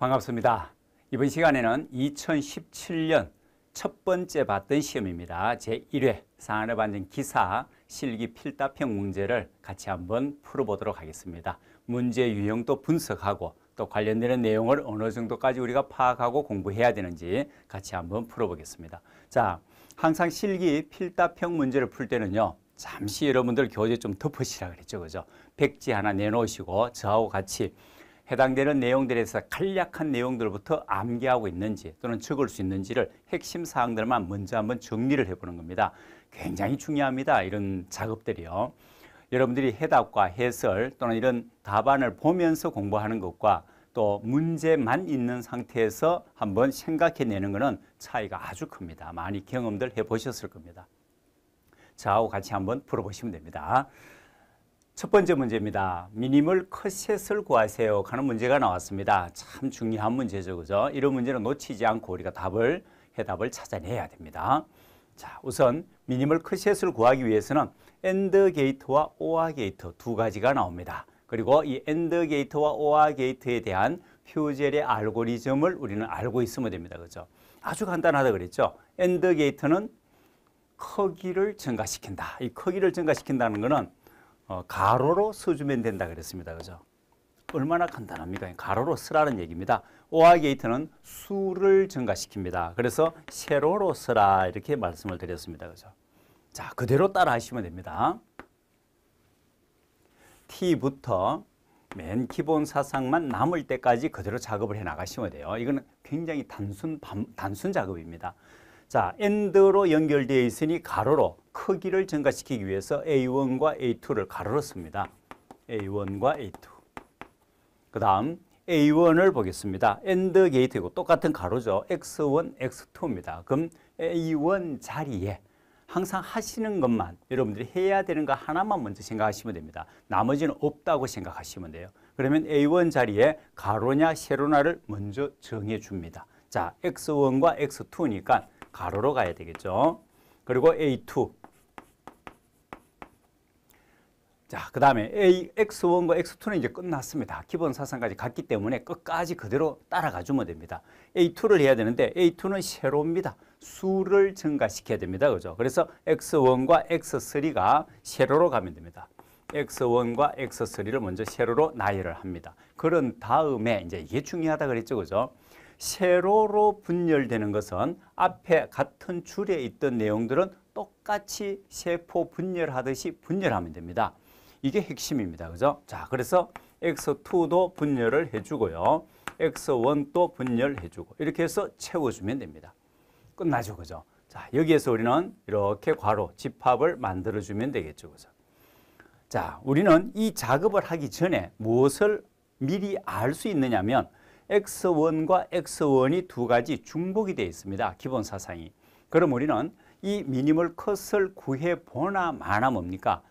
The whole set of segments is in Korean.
반갑습니다. 이번 시간에는 2017년 첫 번째 봤던 시험입니다. 제1회 산업안전 기사 실기 필답형 문제를 같이 한번 풀어보도록 하겠습니다. 문제 유형도 분석하고 또 관련되는 내용을 어느 정도까지 우리가 파악하고 공부해야 되는지 같이 한번 풀어보겠습니다. 자, 항상 실기 필답형 문제를 풀 때는요. 잠시 여러분들 교재 좀 덮으시라 그랬죠. 그죠? 백지 하나 내놓으시고 저하고 같이 해당되는 내용들에서 간략한 내용들부터 암기하고 있는지 또는 적을 수 있는지를 핵심 사항들만 먼저 한번 정리를 해보는 겁니다. 굉장히 중요합니다. 이런 작업들이요. 여러분들이 해답과 해설 또는 이런 답안을 보면서 공부하는 것과 또 문제만 있는 상태에서 한번 생각해내는 것은 차이가 아주 큽니다. 많이 경험들 해보셨을 겁니다. 저하고 같이 한번 풀어보시면 됩니다. 첫 번째 문제입니다. 미니멀 컷셋을 구하세요 하는 문제가 나왔습니다. 참 중요한 문제죠. 그죠? 이런 문제는 놓치지 않고 우리가 답을 해답을 찾아내야 됩니다. 자, 우선 미니멀 컷셋을 구하기 위해서는 엔드 게이트와 오아 게이트 두 가지가 나옵니다. 그리고 이 엔드 게이트와 오아 게이트에 대한 퓨젤의 알고리즘을 우리는 알고 있으면 됩니다. 그죠? 아주 간단하다 그랬죠? 엔드 게이트는 크기를 증가시킨다. 이 크기를 증가시킨다는 것은 어, 가로로 써주면 된다 그랬습니다. 그죠? 얼마나 간단합니까? 가로로 쓰라는 얘기입니다. 오아 게이트는 수를 증가시킵니다. 그래서 세로로 쓰라 이렇게 말씀을 드렸습니다. 그죠? 자, 그대로 따라 하시면 됩니다. T부터 맨 기본 사상만 남을 때까지 그대로 작업을 해 나가시면 돼요. 이거는 굉장히 단순 단순 작업입니다. 자, 엔 n 로 연결되어 있으니 가로로 크기를 증가시키기 위해서 A1과 A2를 가로로 씁니다. A1과 A2. 그 다음 A1을 보겠습니다. 엔 n 게이트이고 똑같은 가로죠. X1, X2입니다. 그럼 A1 자리에 항상 하시는 것만 여러분들이 해야 되는 거 하나만 먼저 생각하시면 됩니다. 나머지는 없다고 생각하시면 돼요. 그러면 A1 자리에 가로냐 세로냐를 먼저 정해 줍니다. 자, X1과 X2니까 가로로 가야 되겠죠. 그리고 A2. 자, 그 다음에 AX1과 X2는 이제 끝났습니다. 기본 사상까지 갔기 때문에 끝까지 그대로 따라가 주면 됩니다. A2를 해야 되는데 A2는 세로입니다. 수를 증가시켜야 됩니다. 그죠? 그래서 X1과 X3가 세로로 가면 됩니다. X1과 X3를 먼저 세로로 나열을 합니다. 그런 다음에 이제 이게 중요하다 그랬죠. 그죠? 세로로 분열되는 것은 앞에 같은 줄에 있던 내용들은 똑같이 세포 분열하듯이 분열하면 됩니다. 이게 핵심입니다. 그죠? 자, 그래서 엑2도 분열을 해주고요. 엑1도 분열해주고 이렇게 해서 채워주면 됩니다. 끝나죠. 그죠? 자, 여기에서 우리는 이렇게 괄호 집합을 만들어주면 되겠죠. 그죠? 자, 우리는 이 작업을 하기 전에 무엇을 미리 알 수 있느냐면 X1과 X1이 두 가지 중복이 되어 있습니다. 기본 사상이. 그럼 우리는 이 미니멀 컷을 구해보나 마나 뭡니까?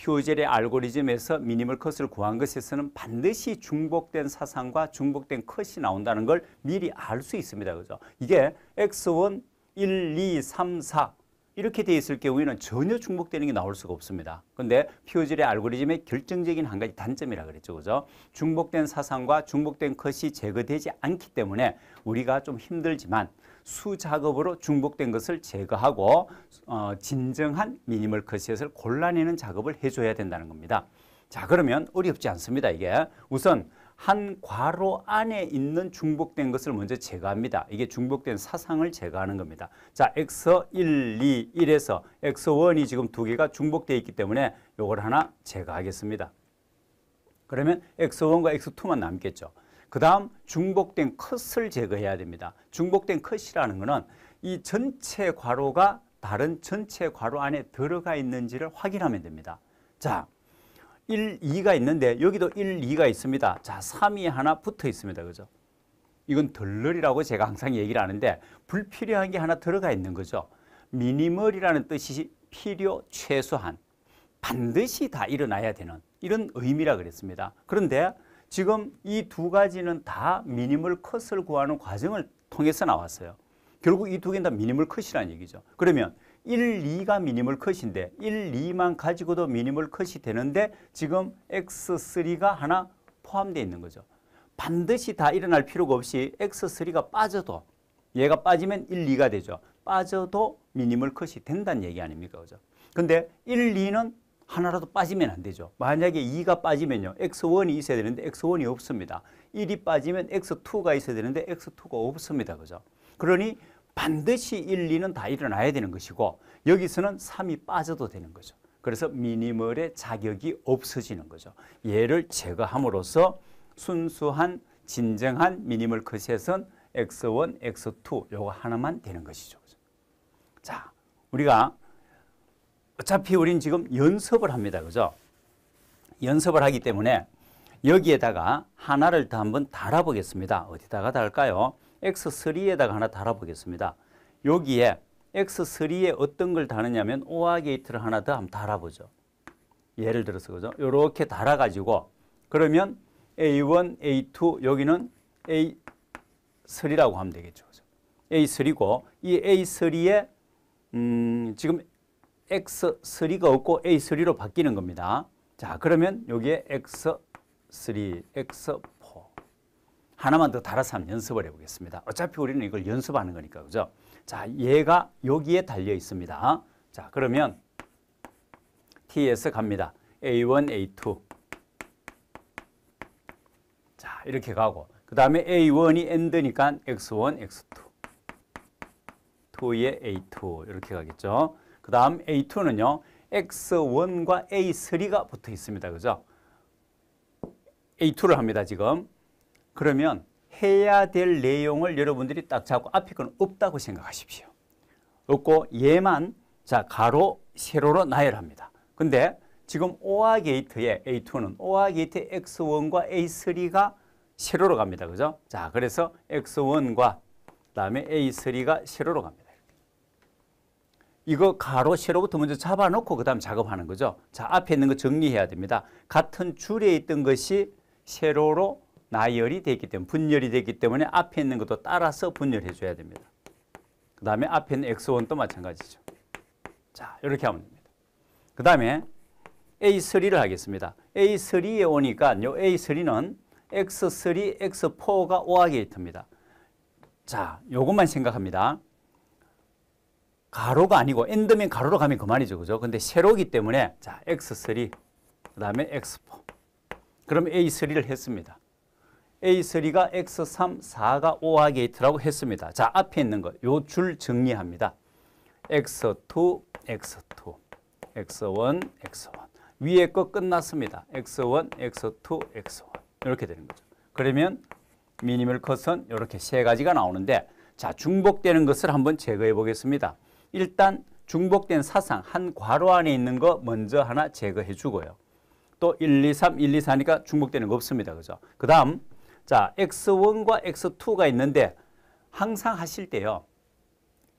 퓨젤의 알고리즘에서 미니멀 컷을 구한 것에서는 반드시 중복된 사상과 중복된 컷이 나온다는 걸 미리 알 수 있습니다. 그죠? 이게 X1, 1, 2, 3, 4 이렇게 돼 있을 경우에는 전혀 중복되는 게 나올 수가 없습니다. 근데 퓨오질의 알고리즘의 결정적인 한 가지 단점이라 그랬죠. 그죠? 중복된 사상과 중복된 것이 제거되지 않기 때문에 우리가 좀 힘들지만 수작업으로 중복된 것을 제거하고 어, 진정한 미니멀 컷셋을 골라내는 작업을 해줘야 된다는 겁니다. 자 그러면 어렵지 않습니다. 이게 우선 한 괄호 안에 있는 중복된 것을 먼저 제거합니다. 이게 중복된 사상을 제거하는 겁니다. 자, 엑서 1, 2, 1에서 엑서 1이 지금 두 개가 중복되어 있기 때문에 이걸 하나 제거하겠습니다. 그러면 엑서 1과 엑서 2만 남겠죠. 그 다음 중복된 컷을 제거해야 됩니다. 중복된 컷이라는 것은 이 전체 괄호가 다른 전체 괄호 안에 들어가 있는지를 확인하면 됩니다. 자, 1, 2가 있는데 여기도 1, 2가 있습니다. 자, 3이 하나 붙어 있습니다. 그죠? 이건 덜널이라고 제가 항상 얘기를 하는데 불필요한 게 하나 들어가 있는 거죠. 미니멀이라는 뜻이 필요 최소한 반드시 다 일어나야 되는 이런 의미라 그랬습니다. 그런데 지금 이 두 가지는 다 미니멀 컷을 구하는 과정을 통해서 나왔어요. 결국 이 두 개는 다 미니멀 컷이라는 얘기죠. 그러면 1, 2가 미니멀 컷인데 1, 2만 가지고도 미니멀 컷이 되는데 지금 X3가 하나 포함되어 있는 거죠. 반드시 다 일어날 필요가 없이 X3가 빠져도 얘가 빠지면 1, 2가 되죠. 빠져도 미니멀 컷이 된다는 얘기 아닙니까? 그죠? 근데 1, 2는 하나라도 빠지면 안 되죠. 만약에 2가 빠지면요. X1이 있어야 되는데 X1이 없습니다. 1이 빠지면 X2가 있어야 되는데 X2가 없습니다. 그죠? 그러니 반드시 1, 2는 다 일어나야 되는 것이고 여기서는 3이 빠져도 되는 거죠. 그래서 미니멀의 자격이 없어지는 거죠. 얘를 제거함으로써 순수한 진정한 미니멀 컷에선 X1, X2 요거 하나만 되는 것이죠. 자, 우리가 어차피 우린 지금 연습을 합니다. 그죠? 연습을 하기 때문에 여기에다가 하나를 더 한번 달아보겠습니다. 어디다가 달까요? X3에다가 하나 달아보겠습니다. 여기에 X3에 어떤 걸 다느냐면 오아 게이트를 하나 더 한번 달아보죠. 예를 들어서 그죠? 이렇게 달아가지고 그러면 A1, A2 여기는 A3라고 하면 되겠죠. 그죠? A3고 이 A3에 음, 지금 X3가 없고 A3로 바뀌는 겁니다. 자 그러면 여기에 X3, X 하나만 더 달아서 한번 연습을 해보겠습니다. 어차피 우리는 이걸 연습하는 거니까 그죠? 자, 얘가 여기에 달려 있습니다. 자, 그러면 t 에 갑니다. A1, A2. 자, 이렇게 가고 그 다음에 A1이 엔드니까 X1, X2. 2의 A2 이렇게 가겠죠. 그 다음 A2는요. X1과 A3가 붙어 있습니다. 그죠? A2를 합니다. 지금. 그러면 해야 될 내용을 여러분들이 딱 잡고 앞에 건 없다고 생각하십시오. 없고 얘만 자 가로 세로로 나열합니다. 근데 지금 OR 게이트의 A2는 OR 게이트 X1과 A3가 세로로 갑니다. 그죠? 자, 그래서 X1과 그다음에 A3가 세로로 갑니다. 이거 가로 세로부터 먼저 잡아놓고 그다음 작업하는 거죠. 자, 앞에 있는 거 정리해야 됩니다. 같은 줄에 있던 것이 세로로 나열이 되기 때문에 분열이 되기 때문에 앞에 있는 것도 따라서 분열해 줘야 됩니다. 그 다음에 앞에 있는 X1도 마찬가지죠. 자 이렇게 하면 됩니다. 그 다음에 A3를 하겠습니다. A3에 오니까 요 A3는 X3, X4가 오화 게이트입니다. 자, 요것만 생각합니다. 가로가 아니고 엔드면 가로로 가면 그만이죠. 그죠? 근데 세로기 때문에 자, X3 그다음에 X4. 그럼 A3를 했습니다. A3가 X3, 4가 5화 게이트라고 했습니다. 자, 앞에 있는 거, 요 줄 정리합니다. X2, X2, X1, X1. 위에 거 끝났습니다. X1, X2, X1. 이렇게 되는 거죠. 그러면 미니멀 컷은 이렇게 세 가지가 나오는데 자, 중복되는 것을 한번 제거해 보겠습니다. 일단 중복된 사상, 한 괄호 안에 있는 거 먼저 하나 제거해 주고요. 또 1, 2, 3, 1, 2, 4니까 중복되는 거 없습니다. 그죠? 그 다음 자, x1과 x2가 있는데 항상 하실 때요.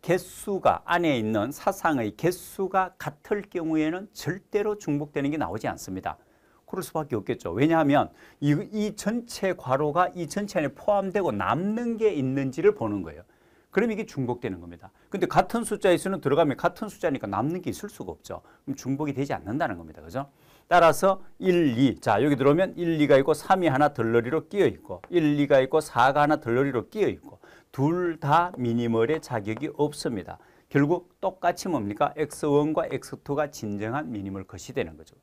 개수가 안에 있는 사상의 개수가 같을 경우에는 절대로 중복되는 게 나오지 않습니다. 그럴 수밖에 없겠죠. 왜냐하면 이, 이 전체 괄호가 이 전체 안에 포함되고 남는 게 있는지를 보는 거예요. 그럼 이게 중복되는 겁니다. 근데 같은 숫자의 수는 들어가면 같은 숫자니까 남는 게 있을 수가 없죠. 그럼 중복이 되지 않는다는 겁니다. 그죠? 따라서 1, 2. 자, 여기 들어오면 1, 2가 있고 3이 하나 덜러리로 끼어 있고 1, 2가 있고 4가 하나 덜러리로 끼어 있고 둘 다 미니멀의 자격이 없습니다. 결국 똑같이 뭡니까? X1과 X2가 진정한 미니멀 것이 되는 거죠.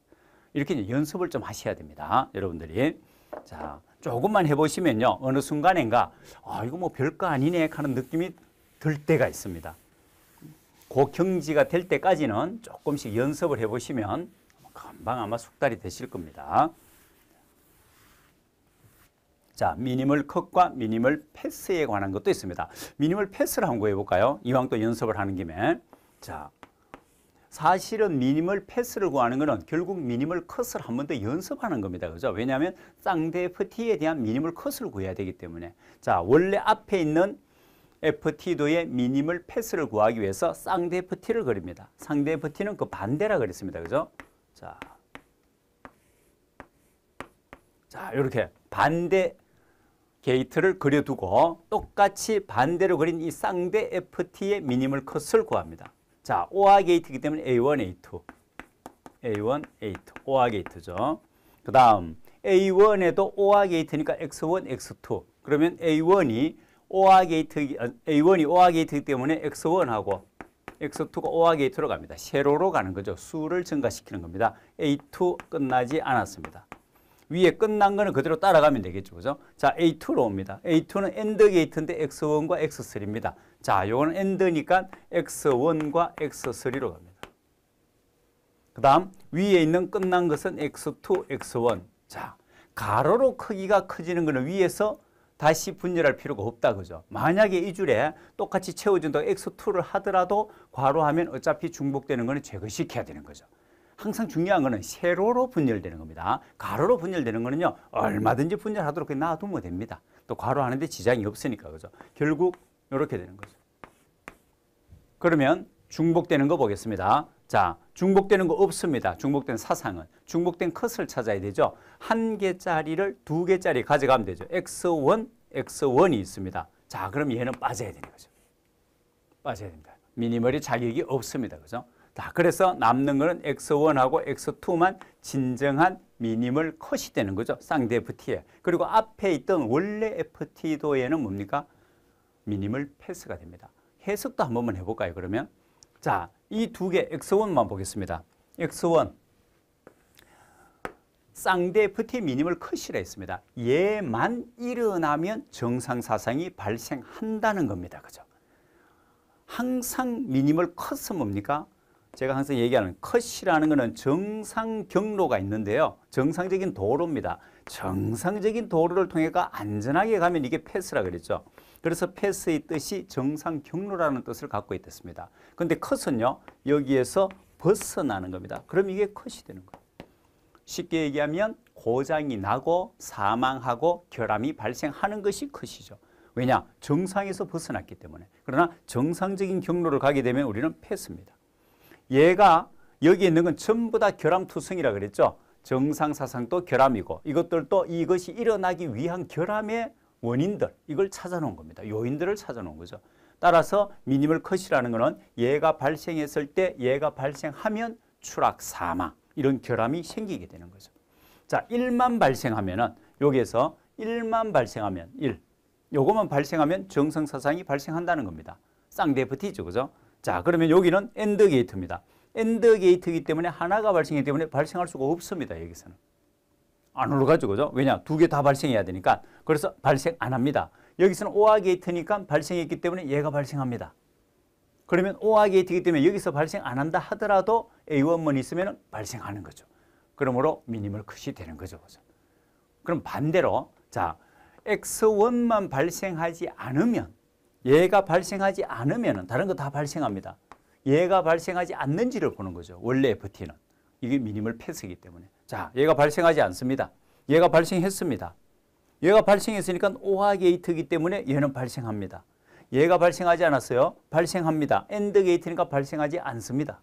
이렇게 연습을 좀 하셔야 됩니다. 여러분들이. 자, 조금만 해보시면요. 어느 순간인가, 아, 이거 뭐 별거 아니네 하는 느낌이 들 때가 있습니다. 고경지가 될 때까지는 조금씩 연습을 해보시면 금방 아마 숙달이 되실 겁니다. 자, 미니멀 컷과 미니멀 패스에 관한 것도 있습니다. 미니멀 패스를 한번 해볼까요? 이왕 또 연습을 하는 김에. 자, 사실은 미니멀 패스를 구하는 것은 결국 미니멀 컷을 한 번 더 연습하는 겁니다. 그죠? 왜냐하면 쌍대 FT에 대한 미니멀 컷을 구해야 되기 때문에. 자, 원래 앞에 있는 FT도의 미니멀 패스를 구하기 위해서 쌍대 FT를 그립니다. 상대 FT는 그 반대라 그랬습니다. 그죠? 자, 자 이렇게 반대 게이트를 그려두고 똑같이 반대로 그린 이 쌍대 FT의 미니멀 컷을 구합니다. 자, OR 게이트이기 때문에 A1, A2, A1, A2, OR 게이트죠. 그 다음 A1에도 OR 게이트니까 X1, X2. 그러면 A1이 OR 게이트, 아, A1이 OR 게이트이기 때문에 X1하고 X2가 OA게 이트로 갑니다. 세로로 가는 거죠. 수를 증가시키는 겁니다. A2 끝나지 않았습니다. 위에 끝난 거는 그대로 따라가면 되겠죠. 그죠? 자, A2로 옵니다. A2는 엔드 게이트인데 X1과 X3입니다. 자, 요거는 엔드니까 X1과 X3로 갑니다. 그 다음 위에 있는 끝난 것은 X2, X1. 자, 가로로 크기가 커지는 거는 위에서 다시 분열할 필요가 없다 그죠. 만약에 이 줄에 똑같이 채워진다 X2를 하더라도 과로하면 어차피 중복되는 거는 제거시켜야 되는 거죠. 항상 중요한 거는 세로로 분열되는 겁니다. 가로로 분열되는 거는요. 얼마든지 분열하도록 놔두면 됩니다. 또 과로하는데 지장이 없으니까 그죠. 결국 이렇게 되는 거죠. 그러면 중복되는 거 보겠습니다. 자, 중복되는 거 없습니다. 중복된 사상은. 중복된 컷을 찾아야 되죠. 한 개짜리를 두 개짜리 가져가면 되죠. x1, x1이 있습니다. 자, 그럼 얘는 빠져야 되는 거죠. 빠져야 됩니다. 미니멀이 자격이 없습니다. 그죠? 자, 그래서 남는 거는 x1하고 x2만 진정한 미니멀 컷이 되는 거죠. 쌍대 FT에. 그리고 앞에 있던 원래 FT도에는 뭡니까? 미니멀 패스가 됩니다. 해석도 한 번만 해볼까요, 그러면? 자, 이 두 개 X1만 보겠습니다. X1 쌍대 FT 미니멀 컷이라 했습니다. 얘만 일어나면 정상 사상이 발생한다는 겁니다. 그죠? 항상 미니멀 컷은 뭡니까? 제가 항상 얘기하는 컷이라는 것은 정상 경로가 있는데요. 정상적인 도로입니다. 정상적인 도로를 통해가 안전하게 가면 이게 패스라 그랬죠. 그래서 패스의 뜻이 정상 경로라는 뜻을 갖고 있었습니다. 근데 컷은요. 여기에서 벗어나는 겁니다. 그럼 이게 컷이 되는 거예요. 쉽게 얘기하면 고장이 나고 사망하고 결함이 발생하는 것이 컷이죠. 왜냐? 정상에서 벗어났기 때문에. 그러나 정상적인 경로를 가게 되면 우리는 패스입니다. 얘가 여기 있는 건 전부 다 결함투성이라 그랬죠. 정상사상도 결함이고 이것들도 이것이 일어나기 위한 결함의 원인들 이걸 찾아놓은 겁니다. 요인들을 찾아놓은 거죠. 따라서 미니멀 컷이라는 것은 얘가 발생했을 때 얘가 발생하면 추락 사망 이런 결함이 생기게 되는 거죠. 자, 1만 발생하면은 여기에서 1만 발생하면 1. 요것만 발생하면 정성 사상이 발생한다는 겁니다. 쌍대프티죠. 그죠? 자, 그러면 여기는 엔드 게이트입니다. 엔드 게이트이기 때문에 하나가 발생했기 때문에 발생할 수가 없습니다. 여기서는. 안 올라가죠. 그죠? 왜냐? 두 개 다 발생해야 되니까. 그래서 발생 안 합니다. 여기서는 오아 게이트니까 발생했기 때문에 얘가 발생합니다. 그러면 오아 게이트이기 때문에 여기서 발생 안 한다 하더라도 A1만 있으면 발생하는 거죠. 그러므로 미니멀 컷이 되는 거죠. 그죠? 그럼 반대로 자 X1만 발생하지 않으면 얘가 발생하지 않으면 다른 거 다 발생합니다. 얘가 발생하지 않는지를 보는 거죠. 원래 FT는. 이게 미니멀 패스이기 때문에 자 얘가 발생하지 않습니다. 얘가 발생했습니다. 얘가 발생했으니까 오화 게이트이기 때문에 얘는 발생합니다. 얘가 발생하지 않았어요. 발생합니다. 엔드 게이트니까 발생하지 않습니다.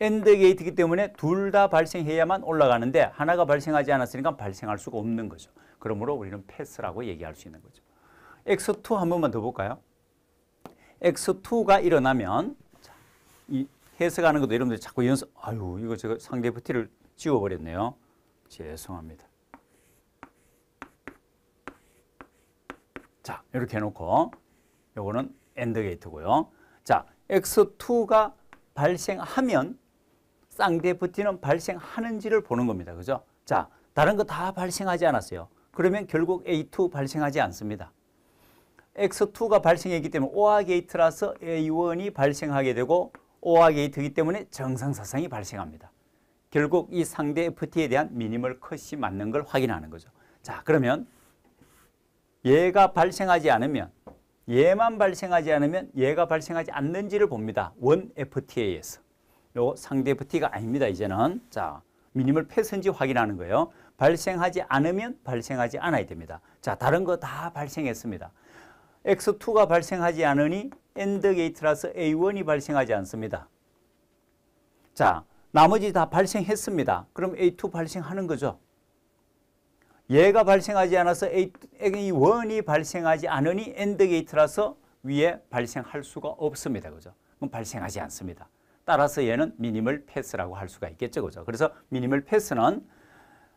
엔드 게이트이기 때문에 둘 다 발생해야만 올라가는데 하나가 발생하지 않았으니까 발생할 수가 없는 거죠. 그러므로 우리는 패스라고 얘기할 수 있는 거죠. X2 한 번만 더 볼까요? X2가 일어나면 자, 이 해석하는 것도 여러분들 자꾸 연습, 아유, 이거 제가 상대 부티를 지워버렸네요. 죄송합니다. 자, 이렇게 해놓고, 요거는 엔드 게이트고요. 자, X2가 발생하면 쌍대 부티는 발생하는지를 보는 겁니다. 그죠? 자, 다른 거 다 발생하지 않았어요. 그러면 결국 A2 발생하지 않습니다. X2가 발생했기 때문에 OR 게이트라서 A1이 발생하게 되고 오하게 이트이기 때문에 정상사상이 발생합니다. 결국 이 상대 FT에 대한 미니멀 컷이 맞는 걸 확인하는 거죠. 자 그러면 얘가 발생하지 않으면 얘만 발생하지 않으면 얘가 발생하지 않는지를 봅니다. 원 FTA에서. 요 상대 FT가 아닙니다. 이제는. 자, 미니멀 패선지 확인하는 거예요. 발생하지 않으면 발생하지 않아야 됩니다. 자, 다른 거 다 발생했습니다. X2가 발생하지 않으니 엔드 게이트라서 A1이 발생하지 않습니다. 자, 나머지 다 발생했습니다. 그럼 A2 발생하는 거죠. 얘가 발생하지 않아서 A1이 발생하지 않으니 엔드 게이트라서 위에 발생할 수가 없습니다. 그죠? 그럼 발생하지 않습니다. 따라서 얘는 미니멀 패스라고 할 수가 있겠죠. 그죠? 그래서 미니멀 패스는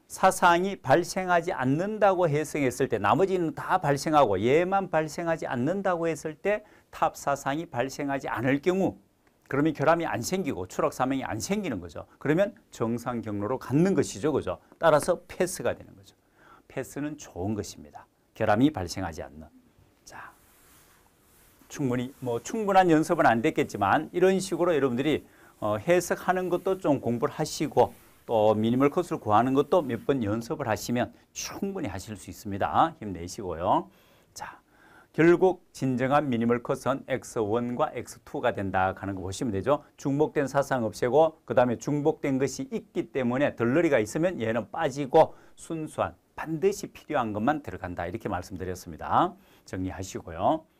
사상이 발생하지 않는다고 해석했을 때 나머지는 다 발생하고 얘만 발생하지 않는다고 했을 때탑 사상이 발생하지 않을 경우 그러면 결함이 안 생기고 추락 사명이 안 생기는 거죠. 그러면 정상 경로로 갖는 것이죠. 그죠? 따라서 패스가 되는 거죠. 패스는 좋은 것입니다. 결함이 발생하지 않는. 자. 충분히 뭐 충분한 연습은 안 됐겠지만 이런 식으로 여러분들이 어, 해석하는 것도 좀 공부를 하시고 또 미니멀 컷을 구하는 것도 몇 번 연습을 하시면 충분히 하실 수 있습니다. 힘내시고요. 자, 결국 진정한 미니멀 컷은 X1과 X2가 된다 하는 거 보시면 되죠. 중복된 사상 없애고 그 다음에 중복된 것이 있기 때문에 덜러리가 있으면 얘는 빠지고 순수한 반드시 필요한 것만 들어간다 이렇게 말씀드렸습니다. 정리하시고요.